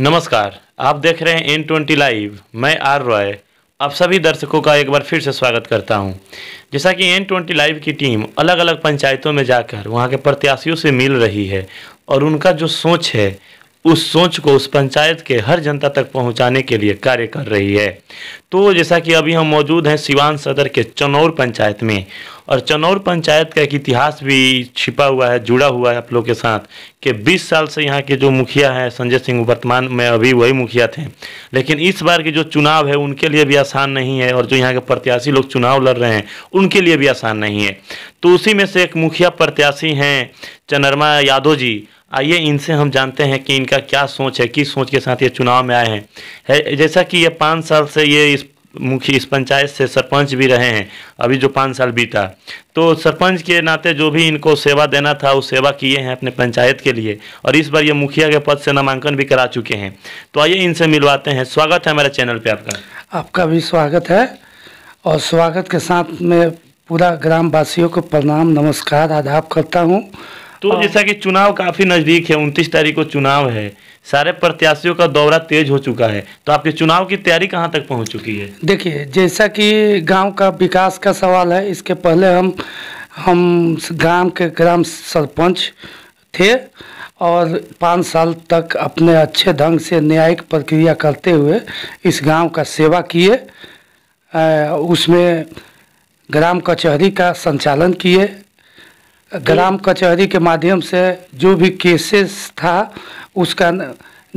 नमस्कार आप देख रहे हैं एन ट्वेंटी लाइव मैं आर रॉय आप सभी दर्शकों का एक बार फिर से स्वागत करता हूं। जैसा कि एन ट्वेंटी लाइव की टीम अलग अलग पंचायतों में जाकर वहां के प्रत्याशियों से मिल रही है और उनका जो सोच है उस सोच को उस पंचायत के हर जनता तक पहुंचाने के लिए कार्य कर रही है तो जैसा कि अभी हम मौजूद हैं सिवान सदर के चनौर पंचायत में और चनौर पंचायत का एक इतिहास भी छिपा हुआ है जुड़ा हुआ है आप लोग के साथ कि 20 साल से यहाँ के जो मुखिया हैं संजय सिंह वर्तमान में अभी वही मुखिया थे लेकिन इस बार के जो चुनाव है उनके लिए भी आसान नहीं है और जो यहाँ के प्रत्याशी लोग चुनाव लड़ रहे हैं उनके लिए भी आसान नहीं है तो उसी में से एक मुखिया प्रत्याशी हैं चंद्रमा यादव जी आइए इनसे हम जानते हैं कि इनका क्या सोच है किस सोच के साथ ये चुनाव में आए हैं है, जैसा कि ये पाँच साल से ये इस मुखी इस पंचायत से सरपंच भी रहे हैं अभी जो पाँच साल बीता तो सरपंच के नाते जो भी इनको सेवा देना था वो सेवा किए हैं अपने पंचायत के लिए और इस बार ये मुखिया के पद से नामांकन भी करा चुके हैं तो आइए इनसे मिलवाते हैं स्वागत है मेरे चैनल पर आपका आपका भी स्वागत है और स्वागत के साथ मैं पूरा ग्रामवासियों को प्रणाम नमस्कार आदाब करता हूँ तो हाँ। जैसा कि चुनाव काफी नजदीक है उनतीस तारीख को चुनाव है सारे प्रत्याशियों का दौरा तेज हो चुका है तो आपके चुनाव की तैयारी कहाँ तक पहुँच चुकी है देखिए जैसा कि गांव का विकास का सवाल है इसके पहले हम हम गांव के ग्राम सरपंच थे और पाँच साल तक अपने अच्छे ढंग से न्यायिक प्रक्रिया करते हुए इस गांव का सेवा किए उसमें ग्राम कचहरी का संचालन किए ग्राम कचहरी के माध्यम से जो भी केसेस था उसका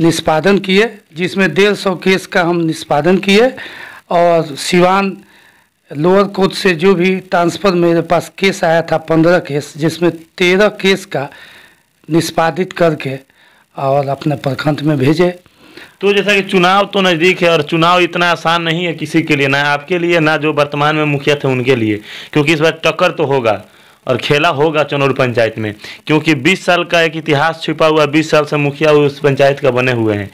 निष्पादन किए जिसमें डेढ़ सौ केस का हम निष्पादन किए और सिवान लोअर कोर्ट से जो भी ट्रांसफ़र मेरे पास केस आया था पंद्रह केस जिसमें तेरह केस का निष्पादित करके और अपने प्रखंड में भेजे तो जैसा कि चुनाव तो नज़दीक है और चुनाव इतना आसान नहीं है किसी के लिए ना आपके लिए ना जो वर्तमान में मुखिया थे उनके लिए क्योंकि इस बार टक्कर तो होगा और खेला होगा चनौर पंचायत में क्योंकि 20 साल का एक इतिहास छिपा हुआ 20 साल से मुखिया उस पंचायत का बने हुए हैं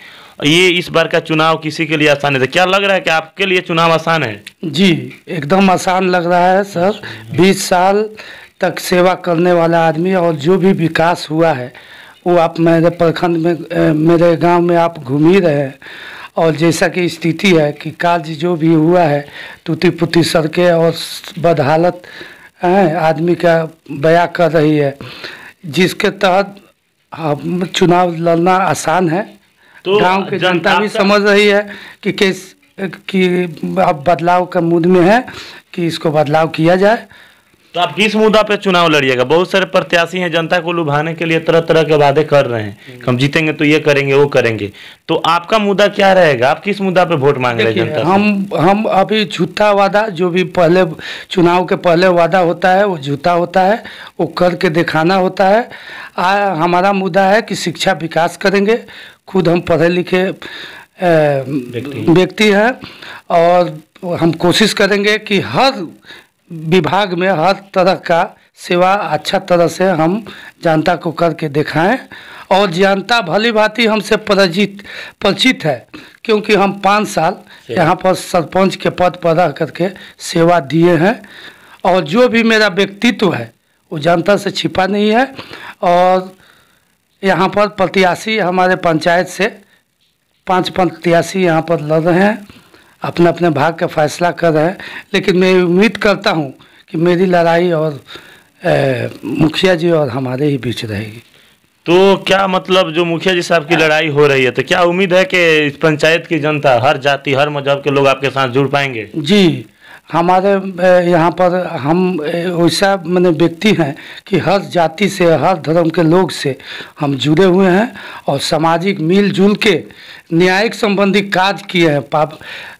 ये इस बार का चुनाव किसी के लिए आसान है तो क्या लग रहा है कि आपके लिए चुनाव आसान है जी एकदम आसान लग रहा है सर बीस साल तक सेवा करने वाला आदमी और जो भी विकास हुआ है वो आप मेरे प्रखंड में मेरे गाँव में आप घूम ही रहे हैं और जैसा कि स्थिति है कि कार्य जो भी हुआ है टूटी पुती सड़कें और बदहालत आदमी का बया कर रही है जिसके तहत हम चुनाव लड़ना आसान है तो गांव की जनता भी समझ रही है कि किस कि अब बदलाव का मूड में है कि इसको बदलाव किया जाए तो आप किस मुद्दा पे चुनाव लड़िएगा बहुत सारे प्रत्याशी हैं जनता को लुभाने के लिए तरह तरह के वादे कर रहे हैं हम्म। हम जीतेंगे तो ये करेंगे वो करेंगे तो आपका मुद्दा क्या रहेगा आप किस मुद्दा पे वोट मांग रहे हैं जनता हम हम अभी झूठा वादा जो भी पहले चुनाव के पहले वादा होता है वो झूठा होता है वो करके दिखाना होता है आ, हमारा मुद्दा है कि शिक्षा विकास करेंगे खुद हम पढ़े लिखे व्यक्ति हैं और हम कोशिश करेंगे कि हर विभाग में हर तरह का सेवा अच्छा तरह से हम जनता को करके दिखाएं और जनता भली भांति हमसे परिचित परिचित है क्योंकि हम पाँच साल यहाँ पर सरपंच के पद पर रह करके सेवा दिए हैं और जो भी मेरा व्यक्तित्व है वो जनता से छिपा नहीं है और यहाँ पर प्रत्याशी हमारे पंचायत से पांच प्रत्याशी यहाँ पर लड़ रहे हैं अपना अपने भाग का फैसला कर रहे हैं लेकिन मैं उम्मीद करता हूँ कि मेरी लड़ाई और मुखिया जी और हमारे ही बीच रहेगी तो क्या मतलब जो मुखिया जी साहब की लड़ाई हो रही है तो क्या उम्मीद है कि इस पंचायत की जनता हर जाति हर मजहब के लोग आपके साथ जुड़ पाएंगे जी हमारे यहाँ पर हम वैसा मैंने व्यक्ति हैं कि हर जाति से हर धर्म के लोग से हम जुड़े हुए हैं और सामाजिक मिलजुल के न्यायिक संबंधी कार्य किए हैं पाप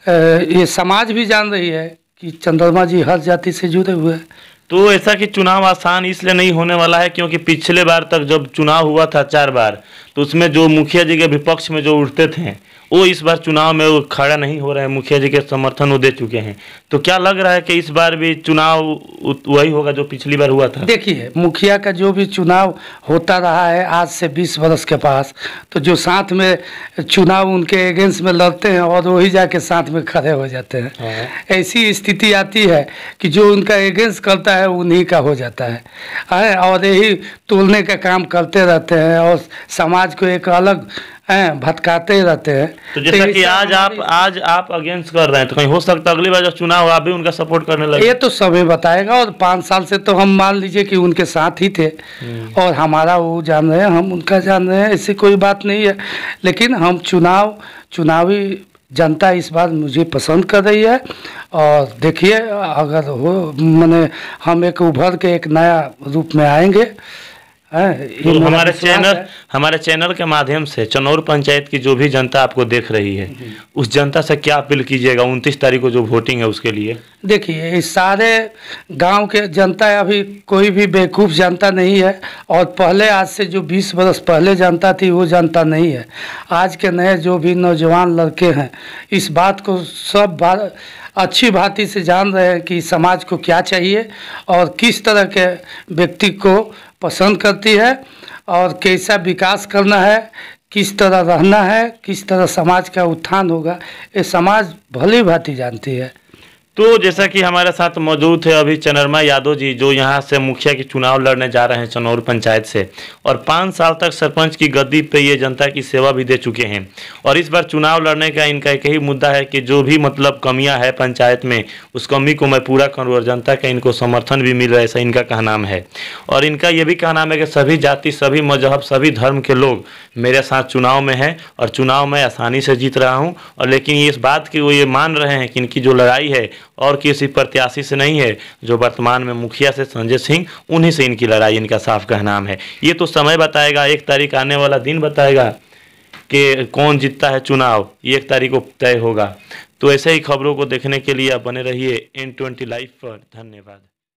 ये समाज भी जान रही है कि चंद्रमा जी हर जाति से जुड़े हुए हैं तो ऐसा कि चुनाव आसान इसलिए नहीं होने वाला है क्योंकि पिछले बार तक जब चुनाव हुआ था चार बार तो उसमें जो मुखिया जी के विपक्ष में जो उठते थे वो इस बार चुनाव में खड़ा नहीं हो रहे हैं मुखिया जी के समर्थन वो दे चुके हैं तो क्या लग रहा है कि इस बार भी चुनाव वही होगा जो पिछली बार हुआ था देखिए मुखिया का जो भी चुनाव होता रहा है आज से 20 बरस के पास तो जो साथ में चुनाव उनके अगेंस्ट में लड़ते हैं और वही जाके साथ में खड़े हो जाते हैं हाँ। ऐसी स्थिति आती है कि जो उनका अगेंस्ट करता है उन्हीं का हो जाता है हाँ, और यही तोड़ने का काम करते रहते हैं और समाज को एक अलग भटकाते रहते हैं तो जैसा तो कि आज आप आज आप अगेंस्ट कर रहे हैं तो कहीं हो सकता है अगली बार जब चुनाव आप भी उनका सपोर्ट करने लगे ये तो समय बताएगा और पाँच साल से तो हम मान लीजिए कि उनके साथ ही थे हम्म। और हमारा वो जान रहे हैं हम उनका जान रहे हैं ऐसी कोई बात नहीं है लेकिन हम चुनाव चुनावी जनता इस बार मुझे पसंद कर रही है और देखिए अगर हो मैंने हम एक उभर के एक नया रूप में आएंगे हाँ, तो हमारे चैनल हमारे चैनल के माध्यम से चनौर पंचायत की जो भी जनता आपको देख रही है उस जनता से क्या अपील कीजिएगा उनतीस तारीख को जो वोटिंग है उसके लिए देखिए इस सारे गांव के जनता अभी कोई भी बेवकूफ़ जनता नहीं है और पहले आज से जो 20 बरस पहले जनता थी वो जनता नहीं है आज के नए जो भी नौजवान लड़के हैं इस बात को सब बात अच्छी भांति से जान रहे हैं कि समाज को क्या चाहिए और किस तरह के व्यक्ति को पसंद करती है और कैसा विकास करना है किस तरह रहना है किस तरह समाज का उत्थान होगा ये समाज भली भांति जानती है तो जैसा कि हमारे साथ मौजूद है अभी चनरमा यादव जी जो यहाँ से मुखिया के चुनाव लड़ने जा रहे हैं चनौर पंचायत से और पाँच साल तक सरपंच की गद्दी पे ये जनता की सेवा भी दे चुके हैं और इस बार चुनाव लड़ने का इनका एक ही मुद्दा है कि जो भी मतलब कमियां है पंचायत में उस कमी को मैं पूरा करूँ और जनता का इनको समर्थन भी मिल रहा है ऐसा इनका कहना है और इनका ये भी कहना है कि सभी जाति सभी मजहब सभी धर्म के लोग मेरे साथ चुनाव में हैं और चुनाव मैं आसानी से जीत रहा हूँ और लेकिन इस बात की वो ये मान रहे हैं कि इनकी जो लड़ाई है और किसी प्रत्याशी से नहीं है जो वर्तमान में मुखिया से संजय सिंह उन्हीं से इनकी लड़ाई इनका साफ कहनाम है ये तो समय बताएगा एक तारीख आने वाला दिन बताएगा कि कौन जीतता है चुनाव ये एक तारीख को तय होगा तो ऐसे ही खबरों को देखने के लिए आप बने रहिए एन ट्वेंटी लाइव पर धन्यवाद